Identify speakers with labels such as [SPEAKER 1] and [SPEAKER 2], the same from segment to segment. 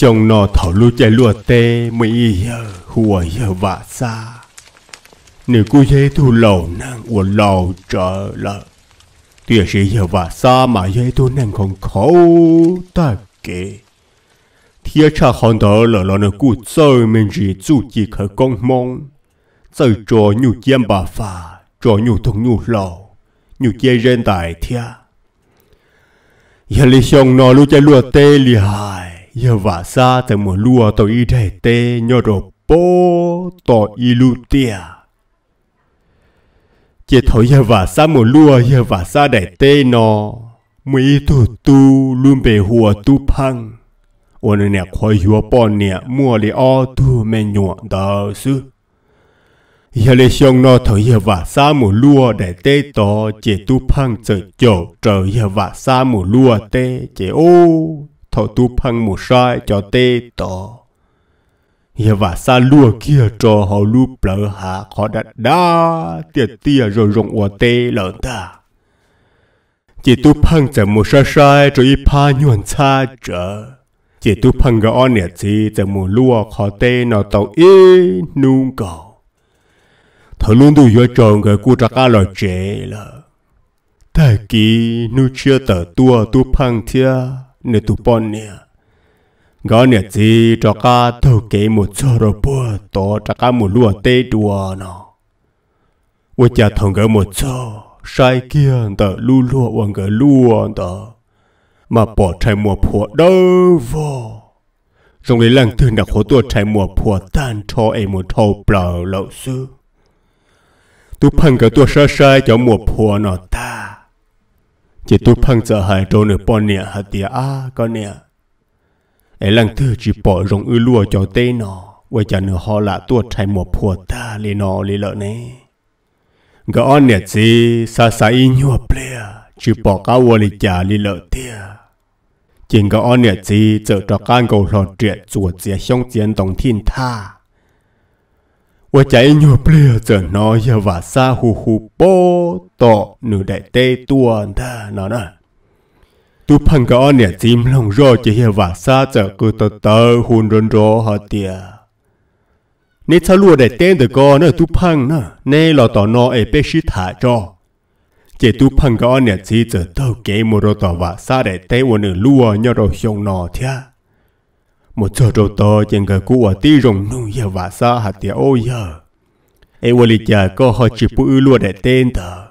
[SPEAKER 1] xong nó thảo lu chạy lùa tê giờ hùa giờ vả xa nếu cô dễ thu lầu nàng của lầu trở lợ tuyệt sĩ giờ vả xa mà dễ thu nàng không khó ta kể thiết cha hòn đó là là nó cụ chơi mình chỉ chủ chỉ khởi công mong chơi trò nhu chiêm bà phà trò nhu thông nhu lầu nhu chơi rên tài thia giờ xong nó lu chạy lúa tê li hài Giờ vả xa từ mùa lúa tàu y thể tê nhờ rổ bố tàu y lù tìa. Chỉ thổi giờ vả xa mùa lúa giờ vả xa đại tê nó. Mấy tù tu luôn bề hùa tu phăng. Ôn nè khói hùa bò nè mua lì o tu mẹ nhuộn đờ sư. Giờ lê xong nó thổi giờ vả xa mùa lúa đại tê tò chỉ tu phăng sợ chỗ trời giờ vả xa mùa lúa tê chỉ ô thọ tu phăng mù sai cho tê tỏ Nhà và xa lùa kia cho họ lù lỡ hạ khó đặt đá tiệt tia rồi rộng ở tê lợn ta. Chỉ tu phăng chẳng mù sai sai cho y pha nhuận xa trở. Chỉ tu phăng gỡ on nhẹ gì mù lùa khó tê nọ tàu y nung cầu. Thở luôn đủ yếu tròn gỡ cu trạc á lò chế lợ. Tại kỳ nu chưa tờ tua tu phăng thia nửa tu bọn nè gõ nè gì cho cá thâu kế một chỗ rồi bữa to cho cá một lúa tê đùa nó ủa cha thằng gỡ một chỗ sai kia tờ lu lúa uống gỡ lúa tờ mà bỏ chạy mùa phùa đâu vô trong lấy lăng thương đã khổ tua chạy mùa phùa tan cho em một thâu bờ lậu sư tu phân cả tua sơ sai cho mùa phùa nó ta chỉ tu phăng sợ hại trâu nửa bò nè hạt tía a à, con nè ấy lăng thưa chỉ bỏ rộng ư lùa cho tê nó quay chả nửa họ lạ tua chạy mùa phùa ta lì nó lì lợ nè gã on nè gì xa xa y nhua plea chỉ bỏ cá vô lì chả lì lợ tía chỉ gã on nè gì chờ cho can cầu lọt triệt chuột dìa xong tiền tổng thiên tha ว่าใจหยัวเปลี่ยจะน้อยอย่าว่าซาหูหูโปต่อหนูได้เตตัวได้นะนะตุพังก็เนี่ยจิมลงรอจะเหียว่าซาจะกูตเตอหุ่นรนรอหาเตียนี่ทะลุได้เต้นแต่ก็เนอะตุพังเนอะเน่เราต่อนอเอเปชิถาจอเจตุพังก็เนี่ยจีจะเต้าเกมรอต่อว่าซาได้เตวันหนึ่งลัวเนี่ยเราหยงนอเทีย một giờ rồi to chẳng gà cú ở tí rồng nung giờ và xa hạt tiệt ô giờ em quên lịch giờ có họ chỉ bự lúa để tên thờ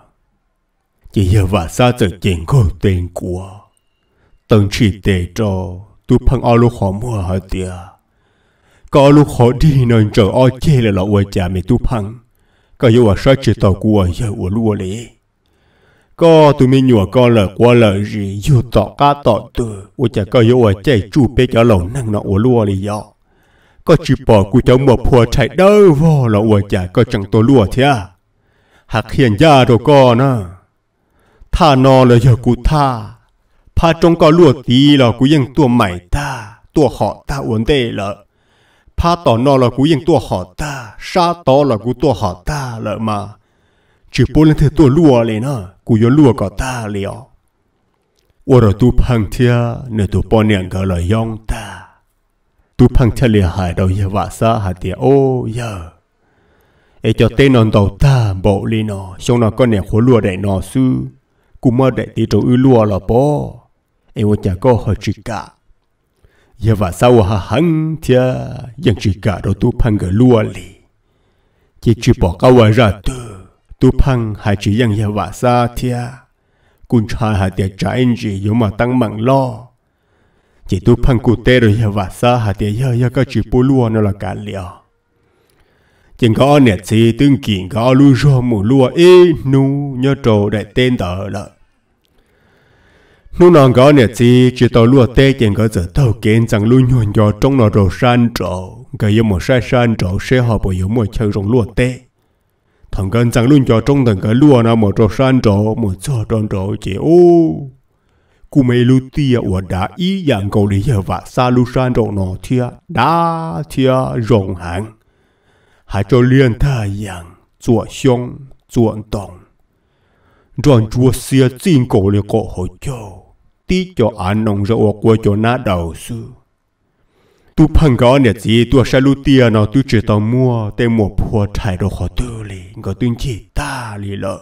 [SPEAKER 1] chỉ giờ và xa giờ chẳng có tên của tầng chỉ tệ trò tu phăng ao lúc họ mua hạt tiệt có lúc khó đi nên trở o chê là lọ quê cha mẹ tu phăng có yêu ở sao chỉ tàu của giờ ở lúa lấy có tụi mình nhủa có lỡ qua lợi gì dù tỏ cá tỏ từ ô chả có yếu ở chạy chu bé cho lòng năng nọ ô lúa lì dọ có chỉ bỏ cú cháu mò phùa chạy đâu vò lọ ô chả có chẳng tổ lúa thế à hạc hiền gia đồ con à tha nó là giờ cú tha pha trong có lúa tí là cú yên tua mày ta tua họ ta uốn tê lợ pha tỏ nó là cú yên tua họ ta sa tỏ là cú tua họ ta lợ mà chỉ bố lên thế tôi lùa lên à cú yo lùa cả ta liền ủa rồi tu phăng thia nè tôi bỏ niệm cả lời yong ta tu phăng thia liền hại đầu giờ vả sa hại tiệt ô giờ ấy cho tên non đầu ta bộ lên nó xong nó có nẻ khổ lùa đại nó sư cú mơ để tí chỗ ư lùa là bỏ ấy ủa chả có hơi chỉ cả giờ vả sao hà hăng thia dân chỉ cả đầu tu phăng cả lùa liền chỉ chỉ bỏ cái vợ ra tôi tu phăng hai chỉ yang hiệu vả xa thia cun cha hai tiệt trái anh chỉ yếu mà tăng mạng lo chỉ tu phăng cụ tê rồi hiệu vả xa hà tiệt hiệu hiệu các chỉ bù lúa nó là cả liệu chừng có nẹt gì tương kiện có lu rô mù lúa ê nu nhớ trồ đại tên tờ lợ nu nàng có nẹt gì chỉ tàu lúa tê chừng có giờ tàu kiến chẳng lu nhuận cho trong nó rồi san trổ cái yếu một sai san trổ sẽ họ bỏ yếu một chơi rồng lúa tê thằng gần chẳng luôn cho trong thằng cái lúa nào mà cho san trọ mà cho trong trọ chỉ ô cú mấy lu tia ở đã ý dạng cầu để giờ và xa lu san trọ nó thia đã thia rộng hẳn hãy cho liên thay dạng chuột xong chuột tổng rồi chuột xia xin cổ liệu cổ hồi cho tí cho anh nông ra ua của cho na đầu sư tu phăng gõ nè gì tu sa lu tia nó tu chỉ tao mua tê mua phua chạy đồ họ tư lì ngó tu chỉ ta lì lợ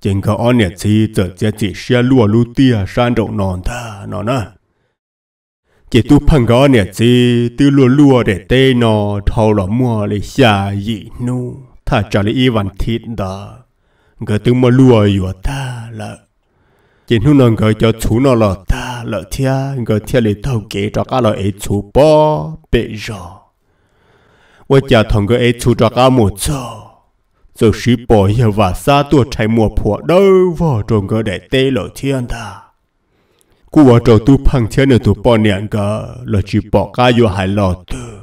[SPEAKER 1] chính gõ nè chị, giờ chỉ chỉ sa lu lu tia san đầu nón ta nó nè chỉ tu phăng gõ nè chị, tu lu lu để tê nó thâu lọ mua lì xa gì nu thà cho lì y văn thịt đó ngó tu mua lu ở ta lợ chỉ nu nó gợi cho chú nó là ta là thia gợi thia lì thâu kế cho cá là ấy chú bó bể rồi với cha thằng gợi ấy chú cho cá một giờ giờ sĩ bỏ hiểu và xa tua chạy mùa phùa đâu vợ chồng gợi để tê lỡ thiên ta cú vợ chồng tu phăng thiên ở tu bỏ niệm gợi là chỉ bỏ cá vô hai lọ tư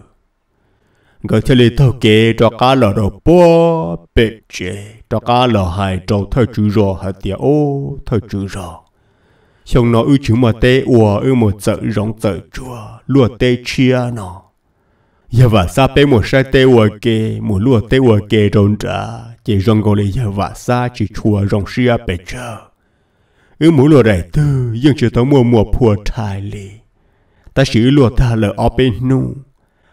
[SPEAKER 1] người chơi lì thâu kê cho cá lò đồ bó bệ chế cho cá lò hài trâu thơ chú rò hả tìa ô thơ chú rò xong nó ư chữ mà tê ùa ư một chữ rong chợ chua lúa tê chia nó giờ và sa bê một sai tê ùa kê một lúa tê ùa kê rong trả chỉ rong gò lì giờ và sa chỉ chua rong xia bệ chơ ư mũ lùa đại tư nhưng chỉ tao mua mùa phùa thai lì ta chỉ lúa ta là ở nung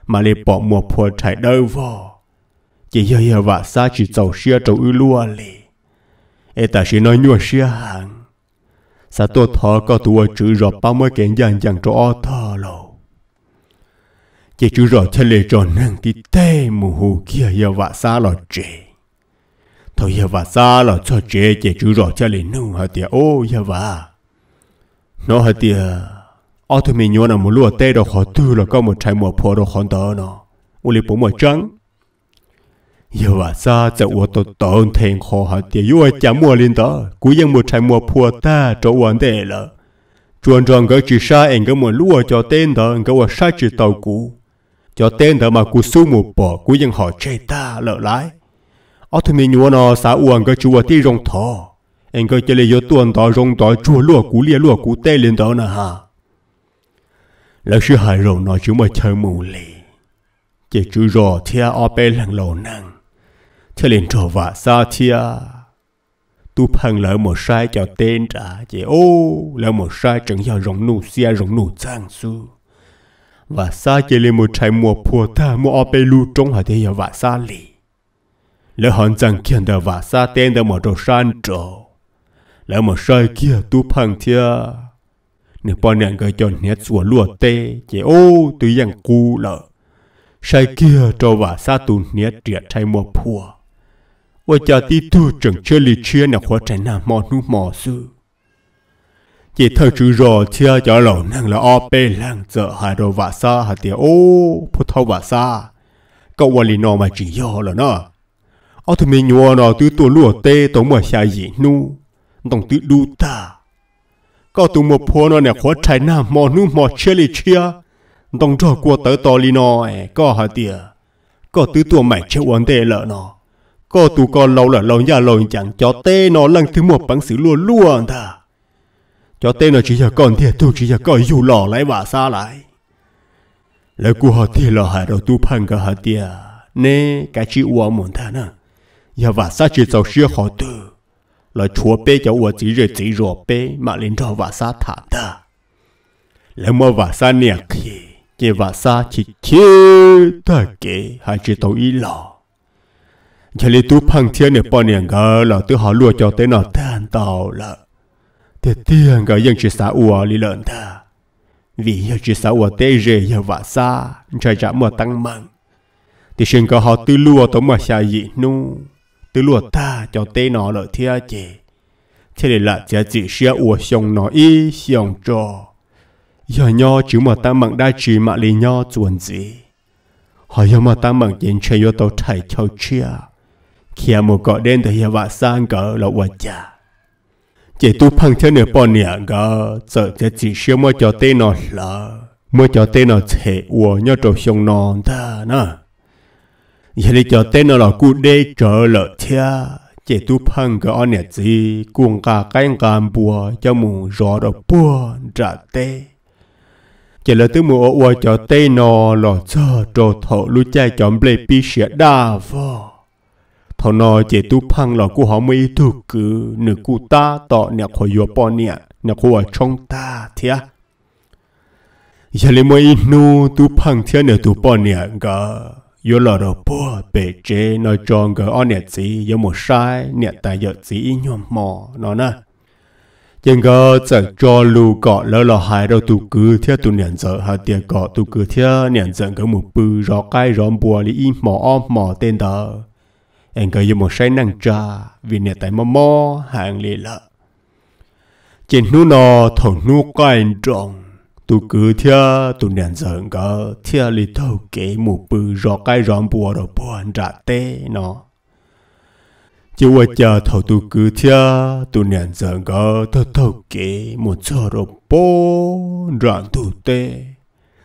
[SPEAKER 1] mà lì bỏ mùa phùa chạy đâu vô. Chỉ giờ giờ vả xa chỉ dầu xia trâu ư lua lì. Ê ta chỉ nói nhua xia hàng. Sa tôi thọ có tùa chữ rõ bao mới kén dàng dàng cho o thọ lộ. Chỉ chữ rõ chân lệ trò nâng tí tê mù hù kia giờ vả xa lọ trì. Thôi giờ vả xa lọ cho trì chỉ chữ rõ chân lệ nâng hả tìa ô giờ vả. Nó hả tìa ở thôi mình nhớ là một lúa tê đồ khó tư là có một trái mùa phô đồ khó đỡ nó u lì bố mùa trắng giờ và xa cho u tổ tổn thèn khó hả tiệt u chả mùa lên đó cú dân một trái mùa phô ta cho vấn đề là chuồn tròn cái chỉ sa anh cái một lúa cho tên đó anh cái một sa chỉ tàu cú, cho tên đó mà cú su một bỏ cú dân họ chơi ta lỡ lái ở thôi mình nhớ nó anh uang chú ở tí rong thỏ, anh cái chơi lấy yếu tuần đó rong đó chua lúa cú lia lúa cú tê lên đó nè ha là sư hài rồi nói chú mày chơi mù lì chỉ chú rồ thia o bê lần lầu năng thia liền trò vạ xa thia tu phăng lỡ một sai cho tên trả chỉ ô lỡ một sai chẳng giờ rộng nụ xia rộng nụ sang su và xa chỉ lên một trái mùa phùa ta mua o bê lu trong thế thia vạ xa lì lỡ hòn rằng kiên đờ vạ xa tên đờ một đồ san trổ lỡ một sai kia tu phăng thia nếu bọn nàng gây cho nét sủa lùa tê chế ô tùy rằng cu lợ sai kia cho vả sa tù nét triệt thay mùa phùa và cha tí tu chẳng chơi lì chia nào khó tránh nào mò nu mò sư chỉ thơ chữ rò chia cho lẩu nàng là o bê lang giờ hà đồ vả sa hà tía ô phút thâu vả sa cậu và lì nò mà chỉ do là nó ở thì mình nhua nò tứ tua lùa tê tổng mà xa dị nu tổng tứ đu ta có tụ một phố nó nè khó trái nà mò nu mò chia lì chia đồng trò của tớ to lì nó có hỏi tìa có tứ tua mày chịu vấn đề lợ nó có tụ con lâu là lâu nhà lâu chẳng cho tê nó lăng thứ một bằng xử luôn luôn thà cho tê nó chỉ là con thiệt tu chỉ là con dù lò lại bà xa lại lời của họ thì là hại đầu tu phăng cả hả tìa nè cái chịu uống muốn thà nè giờ bà xa chỉ giàu xia khó tử là chúa bé cho và chỉ rồi chỉ rùa bé mà lên cho và sa thả ta là mà và sa nè khi chỉ và sa chỉ chế ta kể hai chỉ tàu ý lò chỉ lấy tu phăng thiên nè bao nè ngờ là tu họ lùa cho tới nọ than tàu là thế tiền ngờ dân chỉ sa ua lý lợn ta vì giờ chỉ sa ua tê rề giờ và sa trời trả mùa tăng mừng thì xin có họ tư lùa tống mà xa dị nu từ lùa ta cho tê nó lợi thia chè thế để là chả chỉ xia ua xong nó y xong trò giờ nho chứ mà ta mặn đa chỉ mà lì nho chuẩn gì hỏi giờ mà ta mặn chiến chơi vô tàu thầy châu chia khi một gọi đến thì giờ vạ sang cỡ là ua chả chỉ tu phăng thế nửa bọn nè gờ sợ chả chỉ xia mơ cho tê nó lỡ mơ cho tê nó chè ua nho trâu xong nó ta nữa giờ đi cho tên nó là cú đê trở lợ thia chỉ tu phăng cái anh nhật gì cuồng cả cái ngàn bùa cho mù rõ đồ bùa trả tê chỉ là tứ mù ô cho tên nó là cho trò thọ lu chai chọn bề pi sẻ đa vò thọ nó chế tu phăng là cú họ mới tu cứ nửa cú ta tọ nè khỏi yếu bỏ nè nè cú trong ta thia giờ lấy mấy nu tu phăng thia nè tu bỏ nè cả yo lo ro po pe che no chong go on net si yo mo sai net ta yo si nyom mo nó na chừng go sợ cho lu cọ lỡ lo hai đâu tu cứ theo tu nhận sợ hà tiền cọ tu cứ theo nhận sợ cái một bự rõ cái rõ bùa lý im mỏ om mỏ tên tờ anh cứ dùng một sai năng trà vì nè tại mò mò hàng lì lợ trên nu nò thổ nu cái trong tu cứ thia tu nhận giận cơ thia li thâu kế mù bự rõ cái rõm bùa đồ buồn trả tê nó chỉ qua chờ thầu tu cứ thia tu nhận giận cơ thâu thâu kế một giờ đồ bốn rạn tu tê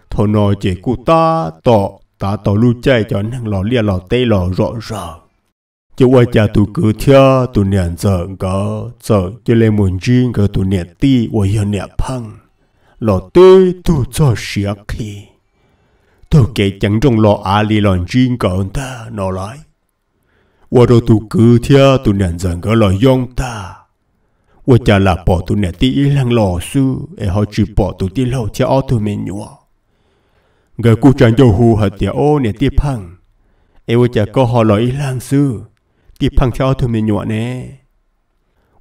[SPEAKER 1] thầu nói chỉ cụ ta tỏ ta tỏ lưu chạy cho năng lò lia lò tê lò rõ rõ chỉ qua cha tu cứ theo tu niệm giận có sợ cho lên muốn chuyên có tu niệm ti và hiểu phăng lò tê tu cho xia khi tôi kể chẳng trong lò à li lòn riêng cận ta nó lại và rồi tu cứ thia tu nhận rằng cái lò yong ta và chả là bỏ tu nhận tí lăng lò sư e họ chỉ bỏ tu tí lâu cha ở tu mình nhua người cụ chẳng cho hù hạt tiệt ô nè tiếp phăng e và chả có họ lò ý lăng sư tiếp phăng cha ở tu mình nhua nè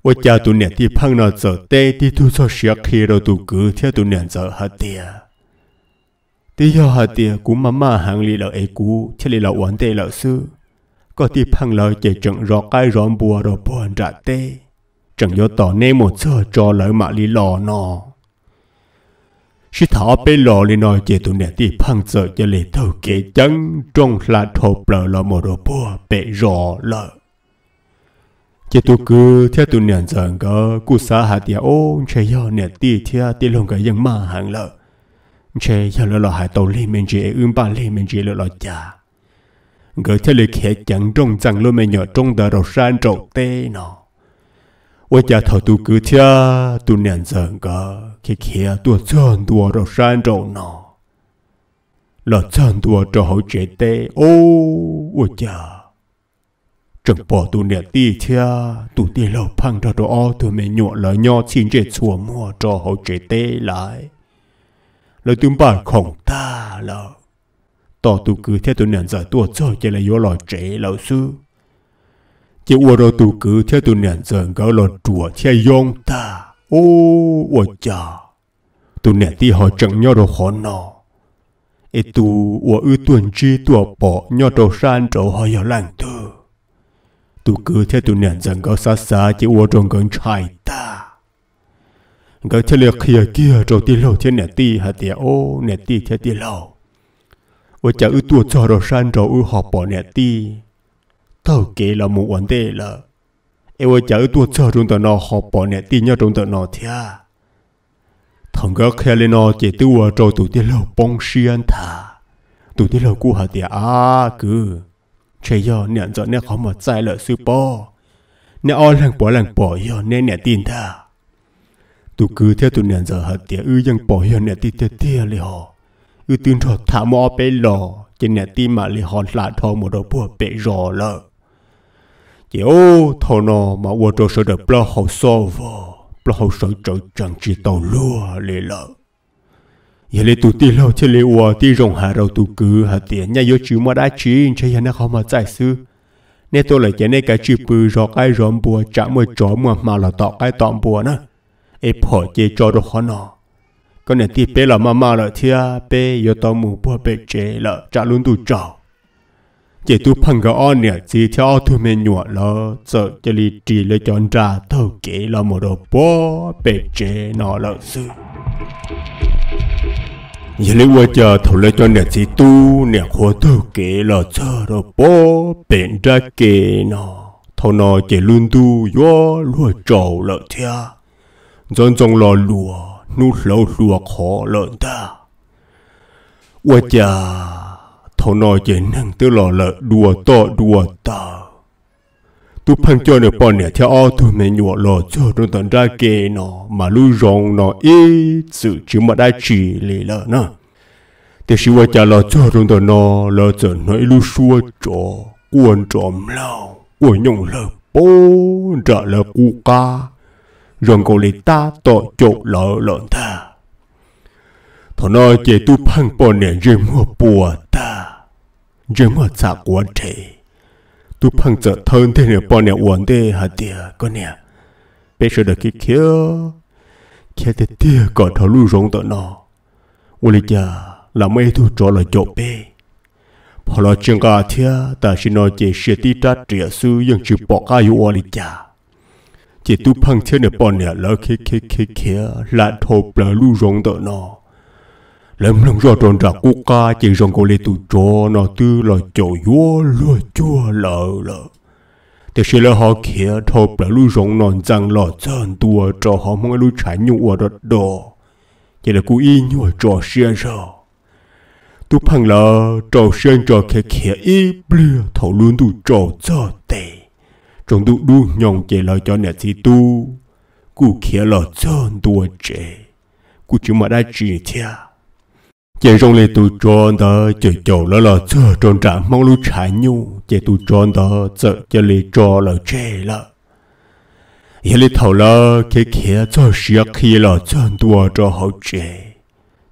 [SPEAKER 1] 我家都年底胖了走，带的都做学开了都够，天都年走哈的。第一下的姑妈妈行李了哎姑，这里了玩的老师，có đi phăng lời chạy trận rõ cái rõ bùa rồi buồn ra tê. Trận gió tỏ nê một giờ cho lời mà lý lò nọ. Sĩ thảo bê lò lý nói chạy tụ nè đi phăng giờ cho lý thâu kế chân, trong là thổ bờ lò một rồi bùa bê rõ lời chỉ tu cứ theo tu niệm rằng có cụ xã hạt địa ô chơi yo niệm ti theo ti lồng cái dân mà hàng lợ chơi yo lợ lo hạt tàu lên mình chỉ ưm ba lên mình chỉ lợ lo già gỡ theo lời khẽ chẳng trong chẳng luôn mình nhỏ trong đời rồi san trộn tê nó ôi cha thầu tu cứ theo tu niệm rằng có khi khẽ tu chân tu rồi san trộn nó lo chân tu cho hậu chế tê ô ôi cha chẳng bỏ tu nè ti cha, tu ti lâu phăng ra đó tu mẹ nhọ là nho xin chế chùa mua cho họ chế tê lại lời tụm bà khổng ta là tỏ tu cứ theo tu nè giải tu cho chế là yếu lòi chế lão sư chế ua rồi tu cứ theo tu nè giải gỡ lòi chùa theo yong ta ô ô chà tu nè ti họ chẳng nhau đồ khó nọ ê tu ua ư tuần chi tu bỏ nhau đồ san trâu họ yếu lành tu tu cứ thế tu nhận rằng gỡ xa xa chỉ uo trong gần trái ta gỡ theo liệt kia kia rồi ti lâu thế nè ti hả tiệt ô nè ti thế ti lâu ô chả ưu tua cho rồi san rồi ưu họp bỏ nè ti tao kể là một vấn đề là em ô chả ưu tua cho chúng ta nó họp bỏ nè ti nhớ chúng ta nó thia thằng gỡ kia lên nó chỉ tua rồi tụi ti lâu bông xiên thà tụi ti lâu cú hả tiệt à cứ chỉ do nhận rõ nè không một sai lợi sư po nè o lần bỏ lằng bỏ yo nè nè tin ta tụ cứ theo tụ nhận rõ hạt tiếc ư dân bỏ yo nè tin tiệt tiệt li họ ư tin thọ thả mò bê lò chỉ nè tin mà li họ lại thọ một đồ bùa bể rò lợ chỉ ô thọ nò mà vua trâu sợ được blo hậu so vờ blo hậu sợ trở chẳng chỉ tàu lúa li lợ giờ lấy tụ ti lâu chơi lấy ua ti rong hà đầu tụ cứ hà tiền nhà yếu chữ mà đã chín chơi nhà nó không mà giải sư nè tôi lại chơi nè cái chữ bự rọ cái rộm bùa chả mồi chó mà mà là tọ cái tọm bùa nữa ê phở chơi chó đồ khó nọ con này ti bé là mà mà là à bé yếu tao mù bùa bé chế là chả luôn tụ chó chỉ tu phăng cái on nè chỉ theo tu mẹ nhọ là sợ chỉ li chỉ lấy chọn ra thâu kế là một đồ bó bé chế nó là sư ยังเลว่าจะเลจนเนี่ยสิตูเนี่ยขอเท่เกละเจอระปอเป็นไักเกนาะทนอเจลุนตูย่อรวเจ้าละเทียจนจงรอลัวนู่เหลาลัวขอละตาว่าจะทนอเจนั่งตลอละดัวต่อดัวตา tu phân cho được bọn nè theo o tu mẹ nhụa lò cho nó tận ra kề nó mà lưu rong nó ít sự chứ mà đã chỉ lì lợ nó Thế sĩ vật cha lò cho rong tận nó lò cho nó lưu xua cho cuốn trộm lao của nhung lợ bố trả lợ cu ca rong cầu lì ta tội chỗ lợ lợn ta thọ nói chỉ tu phân bọn nè riêng mua bùa ta riêng mua sạc quan trọng tu phăng trợ thân thế này bọn nè uốn thế hả tiệt con nè bây giờ được cái kia kia thế tiệt còn thằng lưu rong tận nọ, ôi là cha là mấy thu cho là chỗ bê họ là chuyện cả thia ta xin nói chỉ sẽ tí trả trẻ sư nhưng chịu bỏ cái yêu ôi là cha chỉ tu phăng thế này bọn nè lỡ kia kia kia kia là thô là lưu rong tận nọ lem lung ra tròn ra cô ca chỉ rong cô lê tụ cho nó tư là chỗ yo lo chua lợ lợ thế sẽ là họ kia thọ là lu rong non rằng là chân tua cho họ mong lu trái nhung ở đất đó chỉ là cô y ở cho xe rồi tu phăng là trò xe trò khé khé y blia thầu luôn tu trò cho tệ trong tu đu nhong chạy lại cho nè thì tu cụ khé là chân tua chạy, cụ chỉ mà đã chỉ thiệt chỉ rong lê tu tròn đó chỉ chỗ lỡ lỡ chờ tròn trả mong lu trả nhu chỉ tu tròn đó chờ cho lê trò lỡ chê lỡ giờ lê thầu lỡ kia kia cho xia kia lỡ chân tua cho hậu chê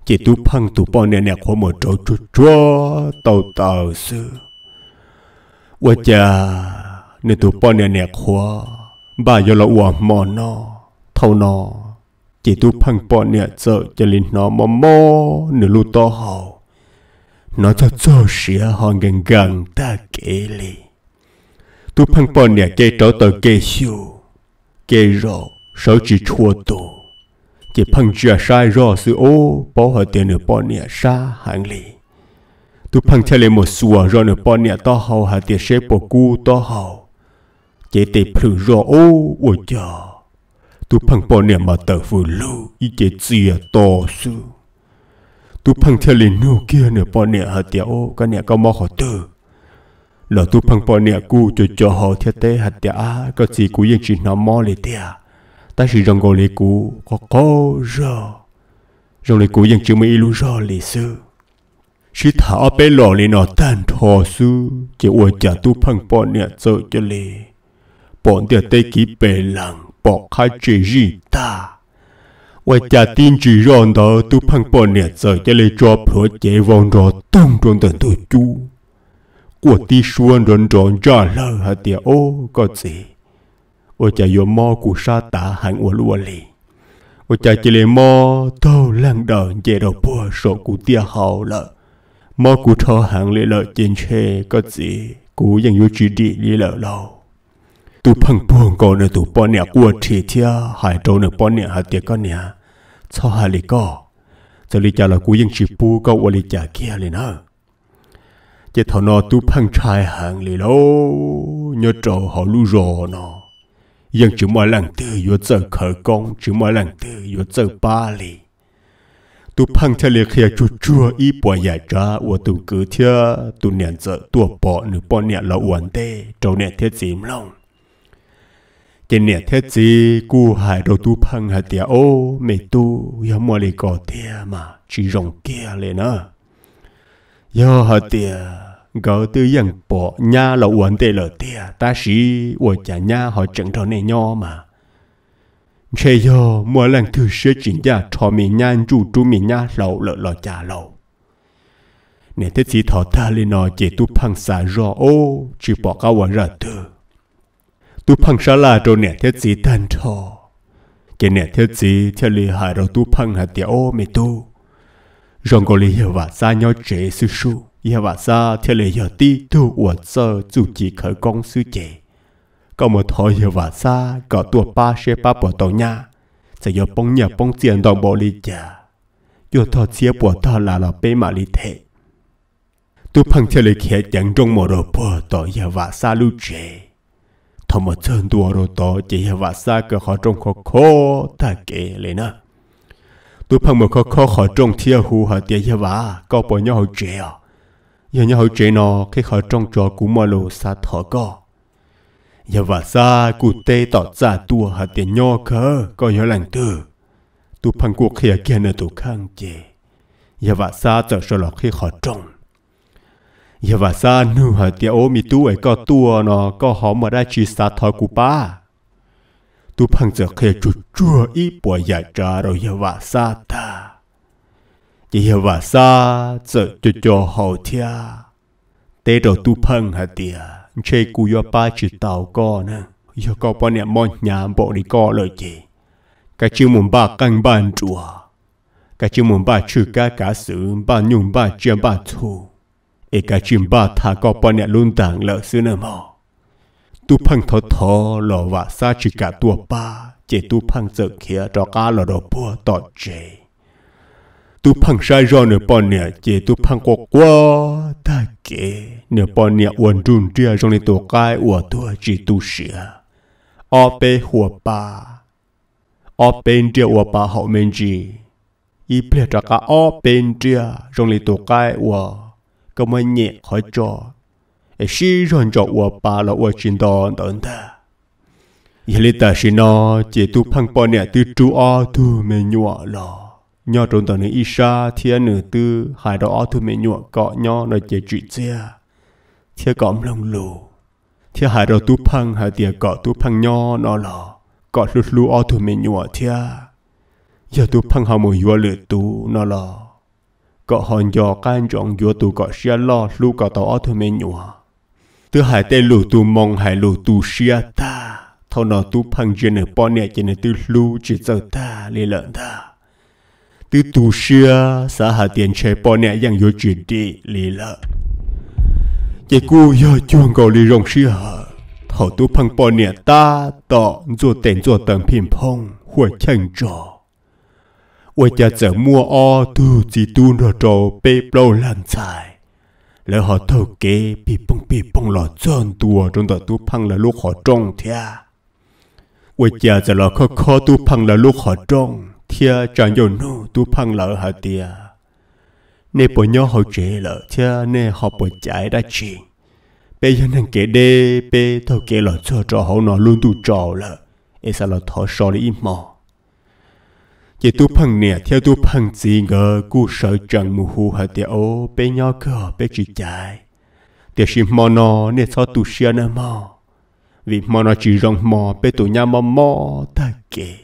[SPEAKER 1] chỉ tu phăng tu bao nè nè khó mở cho chú cho tàu tàu sư quá cha nè tu bao nè nè khó ba giờ lỡ uổng mòn nó thâu nó chỉ tu phăng bỏ nè sợ cho lên nó mò mò nửa lu to hầu nó cho cho sửa họ gần gần ta kể li tu phăng bỏ nè kê trâu tờ kê siêu kê rò sợ chỉ chua tù chỉ phăng chưa sai rò sư ô bỏ họ tiền nửa bỏ nè xa hàng li tu phăng theo lên một sùa rồi nửa bỏ nè to hầu hà tiền xếp bỏ cu to hầu chỉ tì phử rò ô ôi chờ tu phăng bỏ nè mà tờ phù lưu y chế chia à to sư tu phăng theo lên nô kia nè bỏ nè hả tiệt ô cái nè có mò khó tờ là tu phăng bỏ nè cu cho cho họ theo tế hả tiệt á có gì cú yên chỉ nó mò lệ tiệt ta chỉ rằng gọi lệ cú có có rồi rồi lệ cú yên chỉ mới lưu rồi lệ sư chỉ thả bé lò lệ nó tan thò sư chỉ uổng chả tu phăng bỏ nè sợ cho lệ bọn tiệt tây ký bề lặng bỏ khai chế gì ta Vậy cha tin chỉ rộn đó tu phăng bỏ nè giờ cho lấy cho phở chế vòng rõ tông trong tận tổ chú Của tí xuân rộn rộn ra lờ hả tìa ô có gì Ôi cha yếu mò của sa tả hẳn ổ lùa lì Ôi cha chỉ lấy mò thâu lăng đợn chế đầu bùa sổ của tìa hào lợ Mò của thơ hẳn lì lợ trên chê có gì Cú dành vô chỉ đi lì lợ lâu tu phăng buông có nữa tu bỏ nè của chị thia hai trâu nè bỏ nè hai tiệt con nè cho hai lì co, cho lì cha là cú yên chỉ bu có ở cha kia lì nè, chỉ thọ nó tu phăng chai hàng lì lô nhớ trâu họ lu rò nó yên chỉ mà lăng tư yếu giờ khởi công chỉ mà lăng tư yếu giờ ba lì tu phăng theo lì kia chua chua y bò nhà ra và tu cứ thia tu nè giờ tu bỏ nè bỏ nè là uẩn tê trâu nè thiết gì lòng chỉ nè thế gì cú hải đầu tu phăng hạt tiệt ô mẹ tu yếu mua lì cò tiệt mà chỉ rồng kia lên nữa yếu hạt tiệt gỡ từ dân bỏ nhà là uẩn tê lợ tiệt ta sĩ uẩn cha nhà họ chẳng thọ nè nho mà chế yếu mua lần thứ sẽ chính gia thọ mì nhà chủ chủ mì nhà lẩu lợ lợ cha lẩu nè thế gì thọ ta lên nó chỉ tu phăng xả rõ ô chỉ bỏ cả uẩn ra được tu phăng sa la rồi nè thiết gì tan cho cái nè thiết gì thiết lì hại rồi tu phăng hạt tiệt ô mày tu rong có lì hiểu và xa nhau chế sư su hiểu và xa thiết lì hiểu ti tu uất sơ chủ chỉ khởi công sư chế có một thời hiểu và xa có tua ba xe ba bỏ tàu nha sẽ do bông nhà bông tiền đoàn bộ lì chả do thọ chia bỏ thọ là là bê mà lì thế tu phăng thiết lì khía chẳng trong một đồ bỏ tàu hiểu và xa lưu chế chân tua 他们真多罗多，这些瓦萨个好种可可他给了呢。tôi phân một khó khó họ trong thiên hù họ tiền như vả có bỏ nhau hậu trẻ à giờ nhau hậu trẻ nó khi họ trong cho cũng mà lù xa thọ co giờ vả xa cụ tê tỏ ra tua họ tiền nho khờ có nhớ lành từ tôi phân cuộc khi ở kia nơi tôi khang chê giờ vả xa trở sơ lọt khi họ trong อย่าว่าซาหนูหาเตียโอมีตู้ไอ้ก็ตัวเนาะก็หอมมาได้ชีสาทอยกูป้าตู้พังจะเคยจุดจั่วอีป่วยใหญ่จาเราอย่าว่าซาตาอย่าว่าซาจะจุดจ่อหอเทียเตะตัวตู้พังหาเตียเชกูย่อป้าจิตเต่าก็นะย่อก็ปอนเนี่ยมอนยามบอกดีก็เลยจีกะชื่อมุนบ้ากังบ้านจัวกะชื่อมุนบ้าชื่อกะกะสือบ้านยุ่งบ้าเจียบ้าทูเอกจชิมบาทาก็ปอนเนี่ลุนต่างเลซื้อนมอตุพังทอทอหลอว่าซาชิกะตัวป้าเจตุพังเจอเขียจอกาหลอดอปัวต่อเจตุพังชายรอเนปอนเนี่ยเจตุพังกกว่าตาเกเนปอนเนี่ยอวนดุนเรียจงในตัวกายอวตัวจิตุเสียอเปหัวปาอเป็นเดียวปาหอเมนจีอีเปลี่ยจากอเป็นเดียจงในตัวกายว่า cho, ก็ไม่เหนียคอยจอไอชีรอนจอวัวปลาละวัวชินดอนตอนเถอะยลิตาชินอเจตุพังปอเนี่ยตือจูออตูเมญัวลอ nhỏ trốn tận ý sa thiên nữ tư hải đó thu mẹ nhụa cọ nhỏ nói chế chuyện chia thiên cọm lông lù thiên hải đó tu phăng hải tiề cọ tu phăng nhỏ nó lọ cọ lút lú o thu mẹ nhụa thiên giờ tu phăng hào mùi vua lửa tu nó lọ có hòn giò can trọng gió tù có xia lo lu có tàu ở thôi mẹ nhua từ hải tây lù tù mong hải lù tu xia ta thâu nó tu phăng trên ở bọn nè trên ở từ lu chỉ giờ ta lì lợn ta từ tu xia xã hà tiền chế bọn này yang gió chỉ đi lì lợn chỉ cu yo chuông cầu lì rong xia thâu tu phăng bọn này ta tọ dù tên dù tầng phim phong hùa chân trò 我家 chẳng mua o tu chỉ tu nó trò bê bao lan xài lỡ họ thâu kế bị bông bị bông lọ trơn tua trong tờ tu phăng là lúc họ trông thia quê cha giờ lọ khó khó tu phăng là lúc họ trông thia chẳng nhiều nô tu phăng lỡ họ tia nè bộ nhỏ họ trẻ lỡ thia nè họ bộ chạy đã chỉ bây giờ nàng kể đê bê thâu kế lọ cho cho họ nó luôn tu trò lỡ ê sao lọ thọ so đi chỉ tu phần nè theo tu phần gì ngờ cu sợ trần mù hù hờ tiệt ô bé nhỏ cơ bê chỉ chạy tiệt sĩ mò nò nè sao tu xia nè mò vì mò nò chỉ rong mò bê tu nhà mò mò ta kì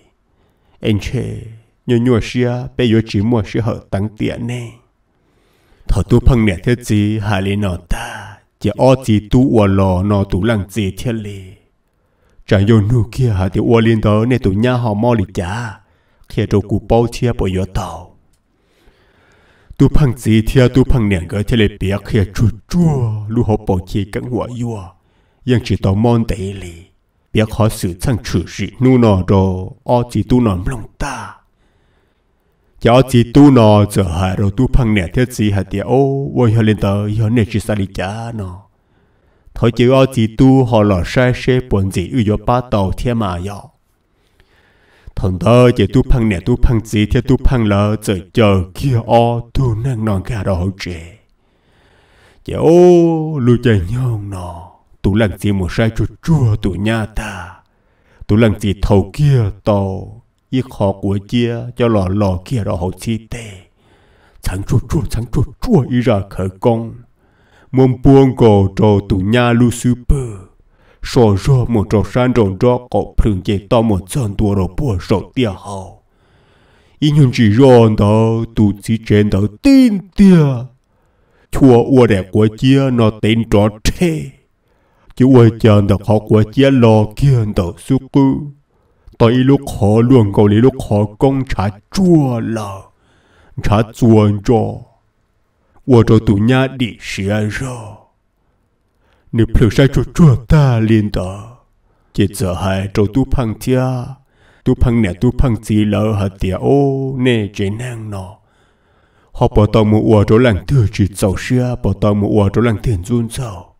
[SPEAKER 1] anh chê nhớ nhua xia bê yếu chỉ mua xia hờ tăng tiện nè thọ tu phần nè theo gì hà lì nọ ta chỉ ô gì tu ua lò nọ tu lăng gì thiên lì chẳng yêu nu kia hà tiệt ua liên tớ nè tu nhà họ mò lì chả thiệt trâu cụ bao thiệt bởi yếu tàu tu phăng gì thiệt tu phăng nẻng gỡ thiệt lệ bia khía chua chua lu họ bao thiệt cắn hỏa yua ยัง chỉ tàu mòn tệ lì khó xử chẳng chữ gì nu nọ đồ o chỉ tu nọ lòng ta cho chỉ tu nọ giờ hà rồi phăng nẻng thiệt gì hà tiệt ô ôi hà lên tờ hà nẻng chỉ xa lì cha nọ thôi chứ o chỉ tu họ lọ sai xe buồn gì ưu yếu ba tàu thiệt mà thằng đó chạy tu phăng nè tu phăng gì theo tu phăng lỡ chờ chờ kia o tu năng non cả đó trẻ chạy ô lu chạy nhau nọ tu lần gì một sai chút chua tu nhà ta tu lần gì thầu kia tàu y khó của chia cho lò lò kia đó hậu chi tê chẳng chút chua chẳng chút chua y ra khởi công mông buông cổ trâu tu nhà lu super một một chỉ tin 说说么着山中着个平街到么真多了不少点好，一年只让到肚子真到顶点，chúa ua đẹp của chia nó tên trò thế, chứ ua chân được họ của chia lo kia đầu su cư, tới lúc họ luôn cầu lý lúc họ công trả chua là trả chuồn cho, ua cho tụi nhà đi xia rồi. 你平时就做大领导，接着还做都胖家，都胖呢都胖子了还点哦，那这样呢？họ bỏ tàu một ua chỗ làng thừa chỉ sau xia bảo tàu một ua chỗ làng tiền run sau,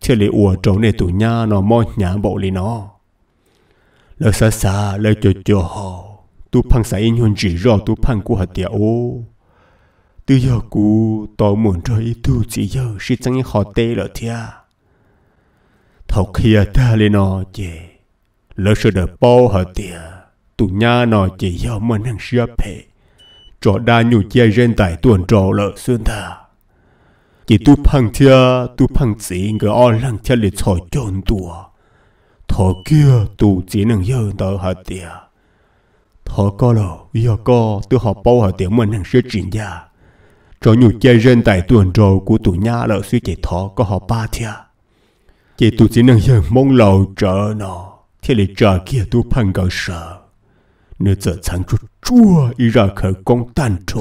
[SPEAKER 1] thế lệ ua chỗ này tủ nhà nó mò nhà bộ lì nó lỡ xa xa lỡ cho cho họ tu phăng sai nhon chỉ rõ tu phăng của hạt tiệt ô từ giờ cũ tao muốn cho ý tu chỉ giờ sẽ chẳng họ tê lỡ thia thọc kia ta lên nó chè lỡ sợ đỡ bao hả tiề tụ nhà nó chè do mà năng sửa phê trọ đa nhủ chia rên tại tuần trọ lỡ xuyên ta chỉ tu phăng thia tu phăng chỉ người o lăng thia lệ trò chôn tùa thọ kia tu chỉ năng dơ tờ hả tiề thọ có lỡ giờ có tu họ bao hả tiề mà năng sửa chuyện ra trọ nhủ chia rên tại tuần trọ của tụ nhà lỡ suy chỉ thọ có họ ba thia chỉ tu chỉ năng hiện mong lầu trợ nó thế là trợ kia tu phân gỡ sợ nếu giờ chẳng chút chua y ra khởi công tan trò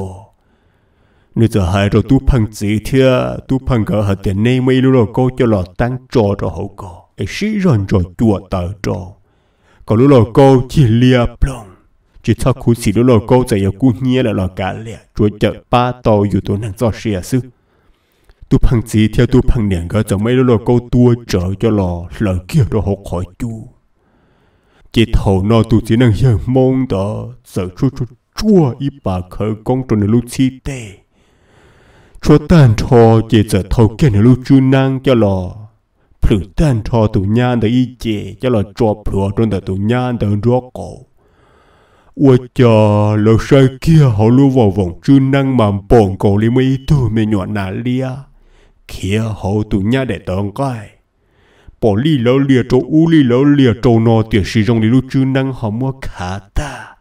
[SPEAKER 1] nếu giờ hai rồi tu phân chỉ thế tu phân gỡ hạt tiền nay mấy lúc cô cho lọ tăng trò rồi hậu cỏ ấy sĩ rần rồi chùa tờ trò còn lúc lọ cô chỉ lia plong chỉ cho khu sĩ lúc lọ cô giờ yêu cu nhia là lọ cả lẹ chúa chợ ba tàu dù tu năng do xìa à sư tu phăng gì theo tu phăng nẻng cái chẳng mấy lo câu tua trở cho lò lỡ kia đó học khỏi chú chỉ thầu nó tu chỉ năng hiểu mong đó sợ chua chua chua y bà khởi công trong lúc chi tệ chúa tan cho chỉ sợ thầu kia nửa lúc chú năng cho lò phử tan cho tụ nhan để y chế cho lò cho phửa trong đời tụ nhan để rõ cổ ủa chờ lò sai kia họ lưu vào vòng chú năng mà bồn cổ li mấy tu mẹ nhọn nà lia kia hậu tụ nhà để tông coi bỏ li lỡ lìa trâu u li lỡ lìa trâu nọ tuyệt sử dụng lưu chư năng họ mua khá ta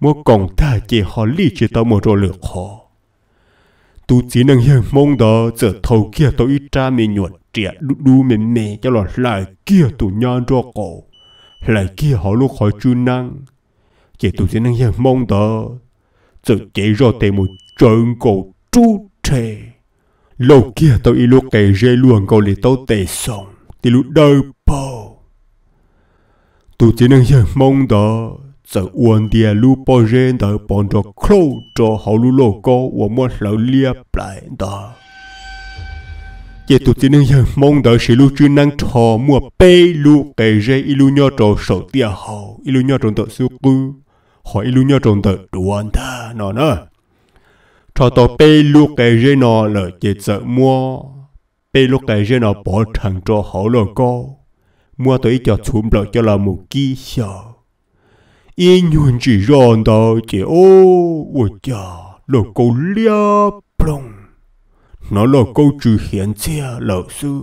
[SPEAKER 1] mua còn ta chỉ họ li chỉ tao mua trâu lửa khó tu chỉ năng hiểu mong đó giờ thầu kia tôi ít cha mình nhuận trẻ đu đu mình mẹ cho lọt lại kia tụ nhon cho cổ lại kia họ lúc khỏi chư năng chỉ tu chỉ năng hiểu mong đó giờ chỉ rồi tề một trơn cổ chú trẻ Lâu kia tao y lúc kể rê luồng cầu lì tao tệ sống, thì lúc đơ bầu. Tụ chỉ năng nhận mong đó, giờ uốn địa lu bò rê đỡ bọn cho khâu cho hậu lu lô cô và mua lỡ lia lại đó. Chỉ tụ chỉ năng nhận mong đó sẽ lu chuyên năng trò mua bê lu kể rê y lu nhò trò sổ tia hậu, y lu nhò tròn tợ sư cư, hỏi y lu nhò tròn tợ đuôn ta nó nữa cho tôi bê lúc cái gì nó là chỉ sợ mua bê lúc cái gì nó bỏ thằng cho hậu lo co mua tới cho chúng lợi cho là một kỹ sợ yên nhuận chỉ ròn đó chỉ ô ôi chờ là câu lia plong nó là câu trừ hiện xe lợi sư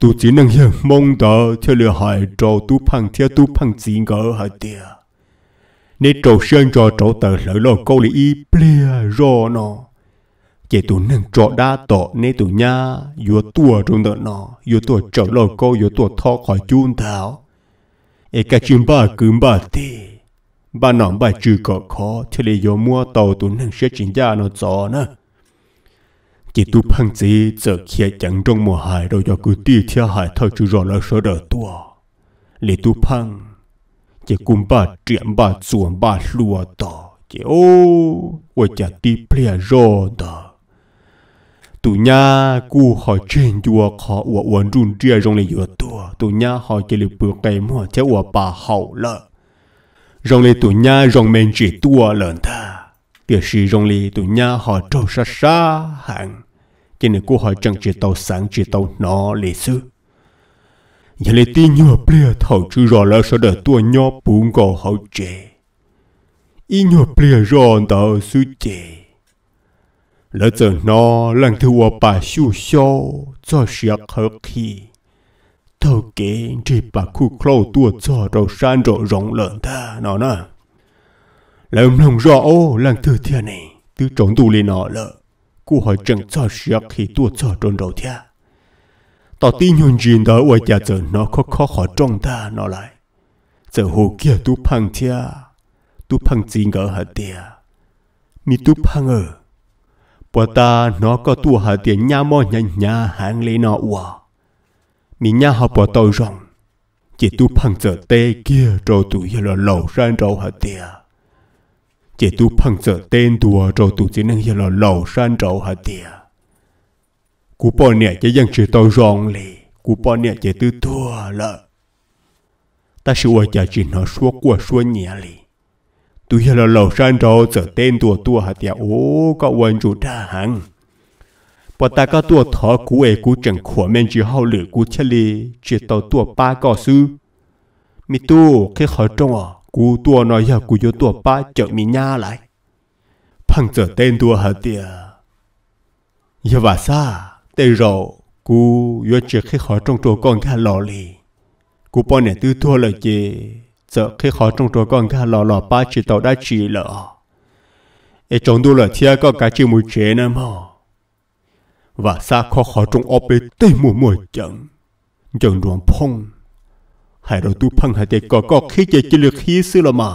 [SPEAKER 1] tôi chỉ năng hiểu mong đó theo lời hại trò tu phăng theo tu phăng chỉ ngỡ hại tiệt nên trò sơn trò trò tờ lỡ lo câu lý y plea rô nó chỉ tụi nâng trọ đá tọ nê tụi nha vừa tua trong đợt nó vừa tua trở lầu câu vừa tua thọ khỏi chung thảo e cả chun ba cứng ba tì ba nọ ba trừ cọ khó thế lì vô mua tàu tụi nâng sẽ chính gia nó cho nữa chỉ tụi phăng gì giờ khía chẳng trong mùa hải đâu cho cứ tì theo hải thao chứ rõ là sợ đỡ tua lì tụi phăng chỉ cùng ba chuyện ba chuồng ba lùa tàu chiếu 我家地皮热的。tụ nha cu họ trên chùa họ của uốn run chia rong lên giữa tụ tụ nha họ chỉ là bước cây mua chế của bà hậu lợ rong lên tụ nha rong men chỉ tua lợn ta tiếc sĩ rong lên tụ nha họ trâu xa xa hàng cho nên cu họ chẳng chỉ tàu sáng chỉ tàu nó lệ sư giờ lấy tin nhựa bia thảo chữ rõ là sao đỡ tua nhau bún gò hậu chế inyo plia ron ta su che lỡ giờ nó lần thứ qua bà su xô cho siết hợp khi thâu kế chỉ bà khu khâu tua cho đầu san rộ rong lợn ta nó nè lỡ nông rõ lần thứ thiên này tứ trốn tu lên nó lỡ cô hỏi chẳng cho siết khi tua cho trốn đầu thiên tao tin nhung gì đó ở nhà giờ nó khó khó khó trong ta nó lại giờ hồ kia tu phăng thiên tu phăng gì ngỡ hả tia mi tu phăng ở bà ta nó có tu hả tia nhà mò nhà nhà hàng lê nọ ua mi nhà họ bà tôi rong chỉ tu phăng giờ tê kia rồi tu giờ là lẩu ran rồi hả tia chỉ tu phăng giờ tên tua rồi tu chỉ năng giờ là lẩu ran rồi hả tia cú bỏ nè chỉ dân chỉ tôi rong lì cú bỏ nè chỉ tu thua lợ ta sẽ ở nhà chỉ nó suốt qua suốt nhà lì tôi là lầu san rồi trở tên tua tua hạt tiệt ô có quên chủ đa hàng bà ta có tua thở cú ấy cú chẳng khổ men chỉ hậu lửa cú chết li chỉ tàu tua ba cò sư mi tu khi khởi trong à cú tua nói giờ cú cho tua ba chợ mi nha lại phăng trở tên tua hạt tiệt giờ bà sa tên rộ, cú yo chỉ khi khởi trong chỗ con thà lò li cú bọn này tư thua lời chê giờ khi họ trong trò con gà lò lò ba chỉ tàu đã chỉ lỡ e trong đu là thia có cả chỉ mùi chế nè và xa khó họ trong ốp bê tê mùi mùi chẳng chẳng phong hãy đầu tu phăng hãy để có có khi chế chỉ lực khí sư là mà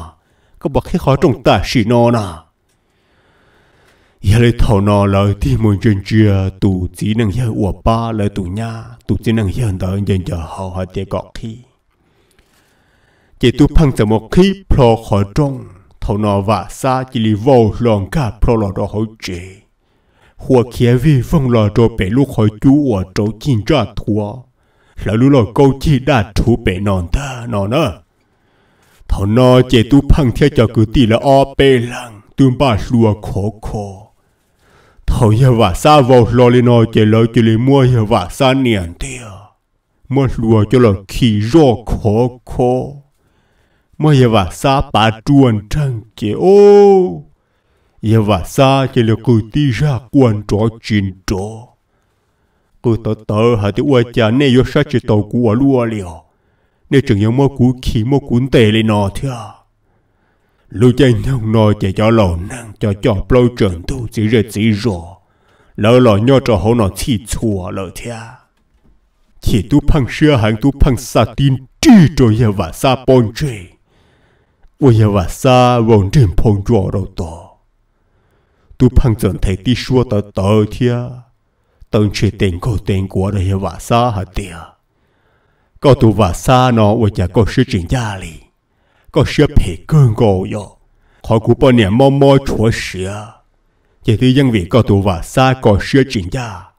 [SPEAKER 1] có bậc khi họ trong ta xì nó nà giờ lấy thầu nó là thì muốn chuyện chia tụ chỉ năng hiểu ủa ba là tụ nha tụ chỉ năng hiểu đó nhân giờ họ hãy để có khi เจตุพังสมกขีพลอขอจงเท่านว่าซาจิลิวอลลองกาพลอหลอดหอยเจหัวเขียวีฟังหลอดเปลูกหอยจูอัวจจจินจ้าทัวแล้วลูกหลอดเกาจีด้าทูเปนอนตานอนเนะเท่านาเจตุพังเทียจกุติละออเปลังตุมบ้าลัวขอคอเท่ายาว่าซาวอลอลีนอเจลอจิลิมัวยาว่าซาเนียนเตียมัวลัวจลอดขี่รอขอคอ mà giờ va sa bà chuồn trăng chế ô giờ và sa chế là cứ ti ra quan tro chuyện tro cứ tớ tớ hả thì ua cha nè yo sa chế tàu cũ ở lúa liò nè chừng nhau mơ cũ khí mơ cuốn tề lên nọ thưa lưu chân thông nói chế cho lầu nang cho cho plau trần tu chỉ rệt chỉ rõ lỡ lò nho cho hậu nọ chi chua lỡ thia chỉ tu phăng xưa hàng tu phăng sa tin trí rồi và sa bôn chơi 我也瓦萨往阵碰着了的。都碰见太地说的道天，等去等过等过的也瓦萨哈的。có tu và xa nó và chả có sự chuyển gia có sự phê cơn gồ yo khỏi của bọn nè mò mò chúa sửa chỉ thì dân vị có tu và xa có sự chuyển gia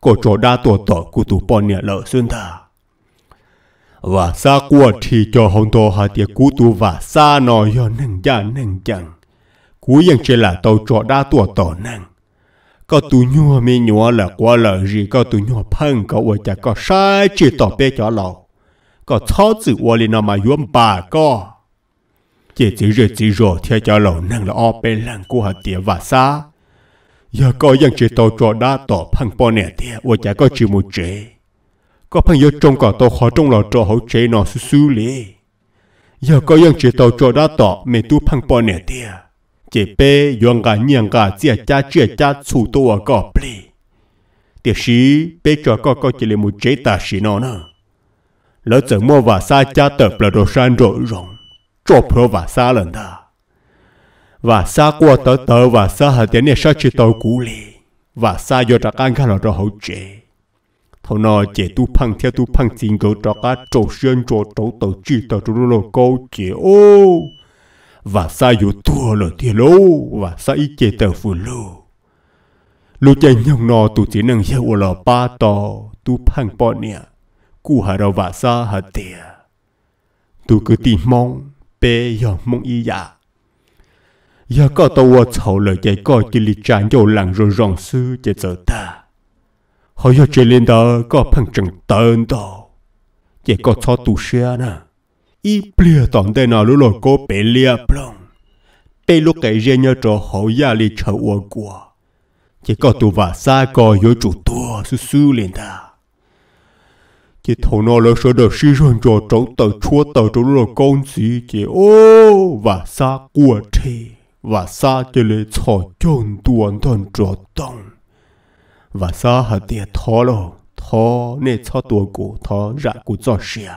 [SPEAKER 1] có chỗ đa tổ tổ của tu bọn nè lỡ xuân thà và xa qua thì cho hôn tô hạ tiệt cú tu và xa nó yo nâng gia nâng chẳng cú yên chỉ là tàu cho đa tua tổ năng có tu nhua mi nhua là qua là gì có tu nhua phân có ở chả có sai chỉ tỏ bé cho lão có tháo chữ qua lên nó mà yếm bà có chỉ chỉ rồi chỉ rồi theo cho lão năng là o bé lăng của hạ tiệt và xa giờ có yên chỉ tàu cho đa tổ phân bò nè theo ở chả có chỉ một chế có phần yêu trong cả tàu khó trong lò trò hậu chế nó su su lì giờ có dân chế tàu cho đã tỏ mẹ tu phăng bò nè tia chế bê yong gà nhàng gà chia cha chia cha chủ tàu ở gò bì tiếc sĩ bê cho có có chỉ là một chế tà sĩ nó nè, lỡ giờ mua và xa cha tờ là đồ san rồi rồng cho pro và xa lần ta và xa qua tờ tờ và xa hạt tiền này sao chế tàu cũ lì và xa do ra căn cả là đồ hậu chế thầu nọ chế tu phăng theo tu phăng xin gỡ cho cá trổ sơn trổ trổ tổ chi tờ trổ lô câu chế ô và sa yếu tua lờ thiệt lô và sa ý chế tờ phù lô lô chạy nhông nọ tu chỉ năng hiệu lờ ba tò tu phăng bọ nè cụ hà rau và sa hà tiề tu cứ tìm mong bê giờ mong ý dạ giờ có tàu ở chầu lời chạy coi chỉ lì tràn vô làng rồi rong sư chạy sợ ta họ giờ lên đó có phăng trừng tên đó chỉ có cho tù xe nè ít bia tỏng đây nào lúc rồi có bể lia plong bể lúc cái riêng nhớ cho họ gia li chờ uo chỉ có tù và xa có yếu chủ tua su lên đó chỉ thầu nó lỡ sợ được sĩ rừng cho trống tờ chúa tờ trống rồi con gì chỉ ô và xa của thế và xa chỉ lấy cho chôn tuần tuần trọ tông và sa hạt tia thọ lo thọ nè cho tua cụ thọ ra cụ cho xia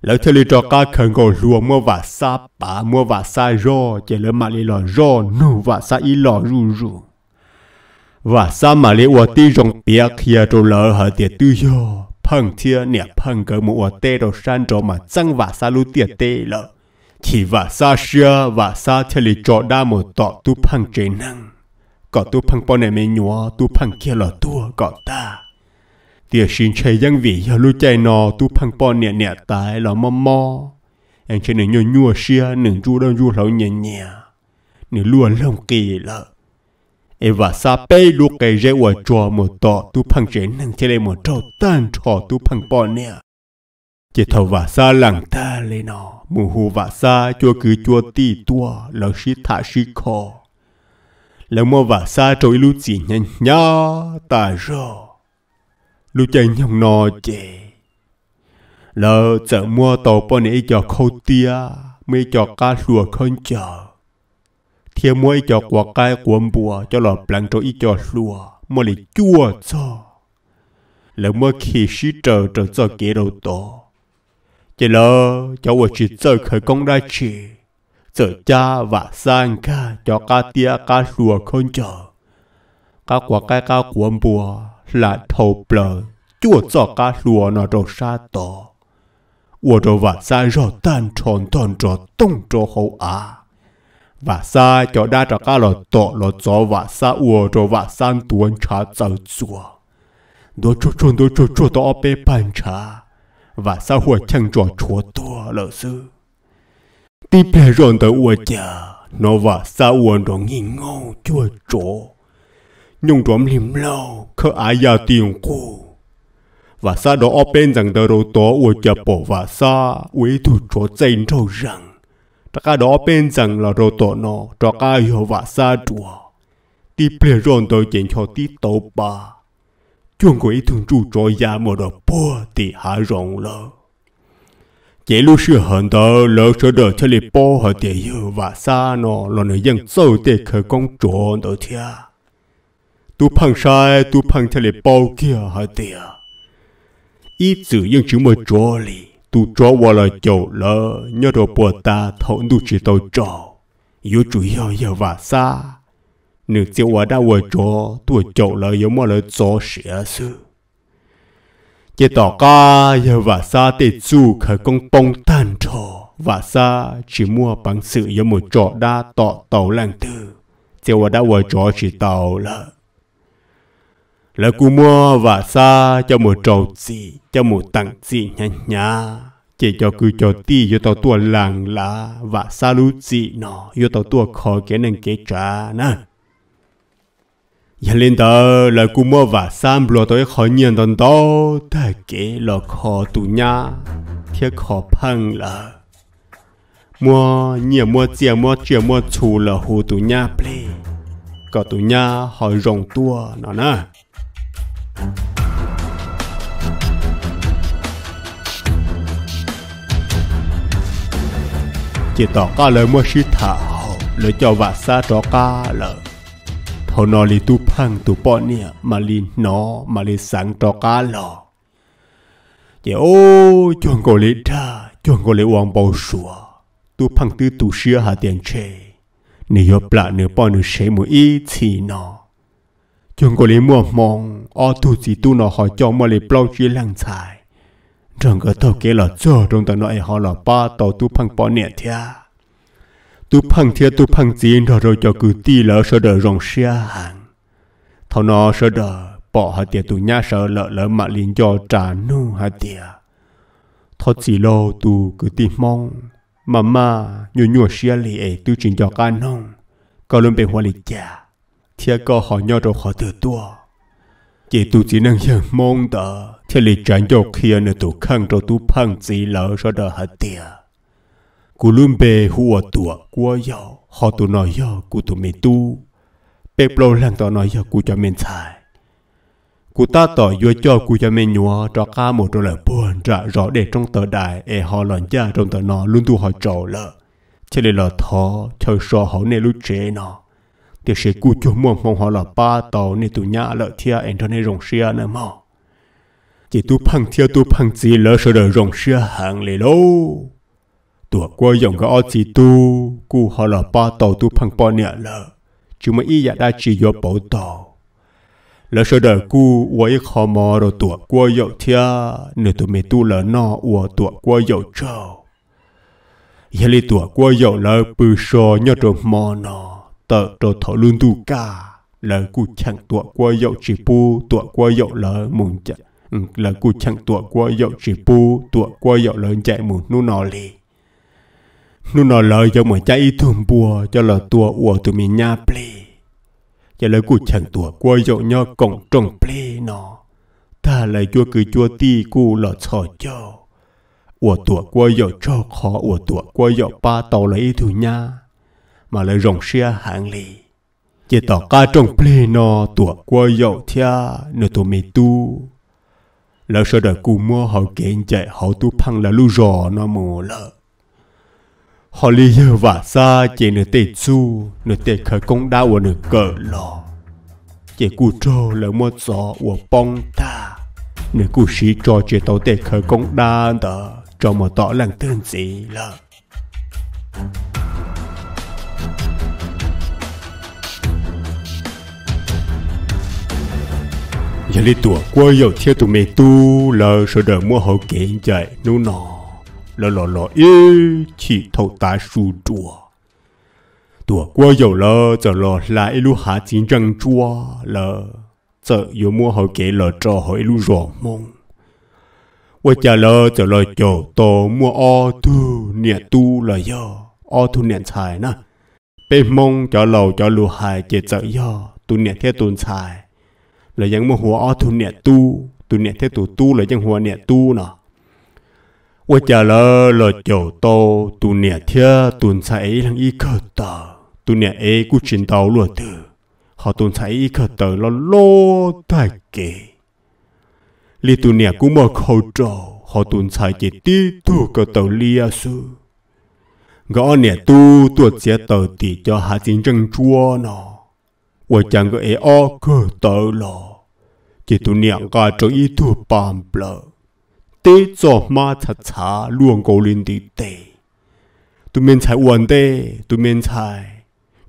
[SPEAKER 1] lỡ chơi lì trò cá khẩn gồ lùa mua và sa bà mua và sa rô chỉ lỡ mà lì lò rô nụ và sa y lò rù rù và sa mà lì ua ti rong bia kia trâu lỡ hạt tia tư yo phăng tia nè phăng cỡ mua tê đồ san trâu mà chăng và sa lu tia tê lỡ chỉ và sa xia và sa chơi lì trò đa một tọ tu phăng chế năng có tu phăng bò này mày nhúa tu phăng kia là tua có ta tia xin chạy giang vị giờ lu chạy nò tu phăng bò nè nè tại là mò mò anh chơi nè nhúa nhúa xia nè ru đâu ru lão nhẹ nhẹ nè lúa lông kỳ lợ e và sa pe lu cái rễ quả trò một tọ tu phăng rễ năng chơi lên một trâu tan trò tu phăng bò nè chỉ thầu và sa lặng ta lên nọ mù hù và sa chua cứ chua ti tua lão sĩ thả sĩ khó là mua và xa trôi lưu chỉ nhanh nhá ta rô lưu chạy nhông nò chè lỡ chợ mua tàu bọn này cho khâu tia mới cho cá lùa khôn chờ thiên mua cho quả cai quần bùa cho lọ blanc cho ít cho lùa mua lại chua cho lỡ mua khi sĩ chờ chờ cho kế đầu tổ chỉ lỡ cháu ở chỉ chờ khởi công ra chỉ Sở cha và sang ca cho ca tia ca sùa con chờ. Ca quả cái ca của bùa là thầu bờ. Chúa cho ca sùa nó đồ xa tổ. Ủa đồ và sai rõ tan tròn tròn rõ tông cho hậu á. Và xa cho đa cho ca lọ tổ lọ gió và xa ủa đồ và sang tuần trả dầu chùa. Đồ chua chua đồ chua chua tổ bê bàn trả. Và xa hùa chẳng trò chúa tùa lỡ sư ti ron ta ua cha nó và sa uan ron nghi ngô chua chỗ nhung trộm lim lâu khơ ai ya tiền cô và sa đó open rằng ta rô tó ua cha bỏ và sa uế thủ chỗ dành trâu rằng ta ca đó open rằng là rô tó nó cho ca hiểu và sa chùa ti ron ta chuyện cho ti tàu ba chuông của ý thường trụ trò ya mở đồ thì hạ rộng lâu chỉ lúc xưa hận tớ lỡ sơ đỡ cho lì bó hở tệ hư và xa nó là nơi dân sâu tệ khởi công trộn tớ thịa. Tu phăng sai, tu phăng cho lì bó kia hở tệ. ý chữ dân chữ mơ trò lì, tu trò qua là chậu lỡ, nhớ đồ bò ta thấu tu chỉ tàu trò. yêu chủ yếu yếu và xa. Nữ chiếc quả đã qua trò, tu chậu lỡ yếu mơ lỡ chó xỉa xưa chỉ tỏ ca và xa tê chu khởi công bông tan trò và xa chỉ mua bằng sự do một trò đa tọ tàu làng từ chỉ và đã vào trò chỉ tàu là là cú mua và xa cho một trò gì cho một tặng gì nhá nhá chỉ cho cứ cho ti cho tàu tua làng là và xa lú gì nó cho tàu tua khỏi cái nên cái trả nè giờ lên tờ là cú mua và sam lo tới khó nhận đòn đó ta kể là khó tù nha thiệt khó phăng là mua nhiều mua tiền mua chuyện mua chủ là hồ tù nha play có tù nha hỏi rồng tua nó nè chỉ tỏ ca lời mua sư thảo lời cho và xa tỏ ca thọ nó li tu phang tu bỏ nè mà li nó mà ô chuẩn cổ li ta chuẩn cổ li wang bao sủa tu phang tư tu sửa hà tiền chê nè yo plạ nè bỏ nè sẽ mu nó chuẩn cổ li mua mong ô tu chỉ tu nó hỏi cho mà li bao chi lăng xài rằng cái là cho trong tao nói họ là ba tàu tu phang bỏ nè thia tu phăng thiệt tu phăng chiến rồi rồi cho cứ ti lỡ sợ đỡ rong xe hàng thọ nó sợ đỡ bỏ hạt tiệt tu nhá sợ lỡ lỡ mà liền cho trả nu hạt tiệt thọ chỉ lo tu cứ ti mong mà mà nhu nhu xe lì ấy tu trình cho ca nông có luôn bên hoa lì chả thiệt có họ nhau rồi họ tự tua chỉ tu chỉ năng hiểu mong tờ thiệt lì chẳng cho kia nữa tu khăng rồi tu phăng chỉ lỡ sợ đỡ hạt tiệt cú lùm bề hùa tủa của yo họ tụ nói yo cú tụ mê tu bê bồ lần tỏ nói yo cú cho mình xài cú ta tỏ yo cho cú cho mình nhúa cho ca một trong lời buồn trả rõ để trong tờ đại e họ lòn cha trong tờ nó luôn tu họ trầu lợ chỉ là lọ thọ chơi so họ nên lúc chế nó thì sẽ cú cho mua mong họ là ba tàu nên tu nhã lợ thia em cho nên rong xia nữa mà chỉ tu phăng thia tu phăng gì lỡ sợ đời rồng xia hàng lì lâu ตัวกว่าอย่างก็อดสีตูกูฮอลป้าต่อตูพังปอเนี่ยละจูมาอีอยากได้จีโยเป๋าต่อแล้วเสดกูไว้คอมอรตัวกว่าอย่างเทียเนื้อตัวเมตูละนออัวตัวกว่าอย่างเจ้ายัลีตัวกว่าอย่างละปืชอยอดมอนอเตอตัวถอลุนตูกาแล้วกูช่างตัวกว่าอย่างจีปูตัวกว่าอย่างละมุงจะ là cô chẳng tuổi qua dậu chỉ pu tuổi qua dậu lớn chạy một nụ nò lì nu nó lời cho mà chạy thùm bùa cho là tua ủa tụi mình nha ple cho lời cụ chẳng tua quay dậu nhau cổng trồng ple nó ta lại chua cứ chua ti cụ là sợ cho ủa tua quay dậu cho khó ủa tua quay dậu ba tàu lấy thù nha mà lại rồng xe hàng lì chỉ tỏ ca trồng ple nó tua quay dậu thia nửa tụi mình tu lỡ sợ đời cụ mua họ kiện chạy họ tu phăng là lu rò nó mù lỡ họ li giờ và xa chỉ nửa tệ su nửa tệ khởi công đa và nửa cờ lò chỉ cụ trò là một gió của bông ta nửa cù sĩ trò chỉ tàu tệ khởi công đa đó cho mà tỏ làng tên gì là giờ đi tuổi quay dầu theo tụi mày tu lờ sợ đợi mua hậu kiện chạy nô nọ 了了了，咦，起头大树捉。躲过有了，走了来一路哈紧张抓了，这有幕后给了这后一路做梦。我家了走了有多么奥土年度了哟，奥土年才呢，被梦叫楼叫路海接走哟，tu niệm thế tuần xài là dân mà hùa tu niệm tu tu niệm thế tu tu là dân hùa niệm tu nọ 我家了了九刀，tu nè thia tu sai lang y khờ tờ, tu nè ấy cú chiến đấu luôn từ, họ tu sai y khờ tờ lo lô thay li tu nè cú mở khẩu trò, họ tu sai chỉ tí tu cơ tờ lia sư, gõ nè tu tuột sẽ tờ thì cho hạ chiến tranh chua nó, 我讲个哎哦，可得了，这 tu nè cả trong y tu bám bờ. ตจอมาชะชาล่วงโกลินดีเตตุเมนชายอวนเตตุเมนชาย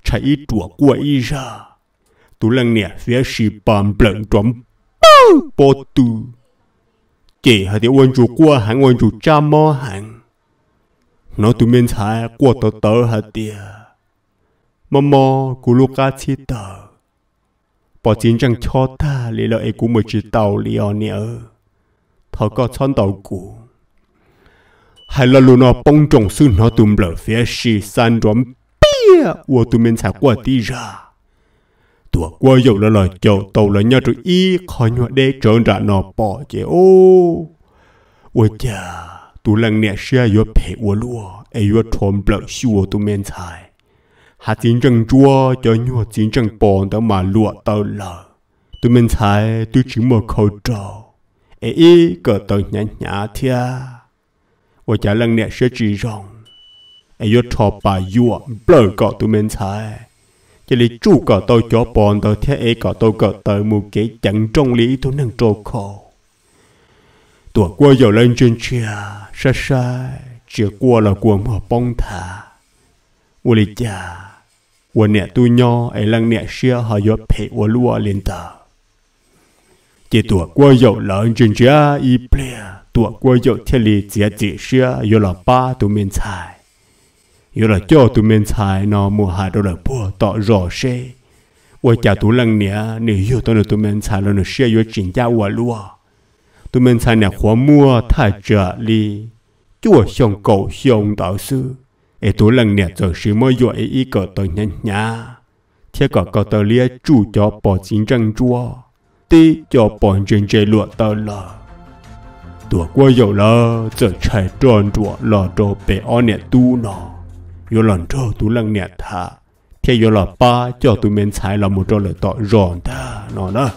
[SPEAKER 1] ชายอีตัวกลัวอีชาตุลังเนี่ยเสียชีปามเปล่งจอมปูปอตูเจหาเดียวนจูกลัวหังวนจูจามอหังนอตุเมนชายกลัวตอเตอหาเดียมอมอกูลูกาชิเตอปอจินจังชอตาเลยละเอกูมือจิตเตาเลียเนี่ย thọ có chăn đầu hai lần luôn luna bông trồng sư nó tùm lở phía xì san rõm bia của tụi mình sẽ qua đi ra tụi qua dầu là lời chầu tàu là nhau rồi y khỏi nhỏ đế trơn ra nó bỏ chế ô ôi chà tụi lăng nè xe yếu phê ua lúa ai yếu trộm lở xua tụi mình xài hạ chiến tranh chua cho nhau chiến tranh bòn đã mà lụa tàu lở tụi mình xài tụi chỉ mở khẩu trầu ấy ý cờ tờ nhã nhã thia và chả lăng nè sẽ chỉ rong ấy yo thọ bà yua blur cọ tụi mình sai chỉ lý chú cọ tôi cho bọn tờ thế ấy cọ tôi cọ tờ mù cái chẳng trong lý tôi năng trô khổ tuổi qua giờ lên trên chia sai sai chia qua là qua mà bông thả u lý cha u nè tôi nhò, ấy lăng nè xia họ yo phê u lúa lên tờ chỉ tuổi qua dậu lớn trên chia y ple tuổi qua dậu thiên lý chỉ chỉ xia yêu là ba tụ miền tài yêu là cho tụ miền tài nó mua hai đô là bùa tọ rõ xe qua cha tụ lăng nè nè yêu tao là tụ miền tài là nó xia yêu chỉnh cha qua lúa tụ miền tài nè khóa mua thay trợ li chúa xong cầu xong đạo sư ai tụ lăng nè rồi xí mới yêu ấy ý cờ tao nhanh nhá thế cả cờ tao lia chủ cho bỏ chính trăng chúa 地叫帮人家落到了。躲过有了，这才转着了着被二年度呢。有人这都两年他，天有了八叫都面才了么着了到让的，那呢？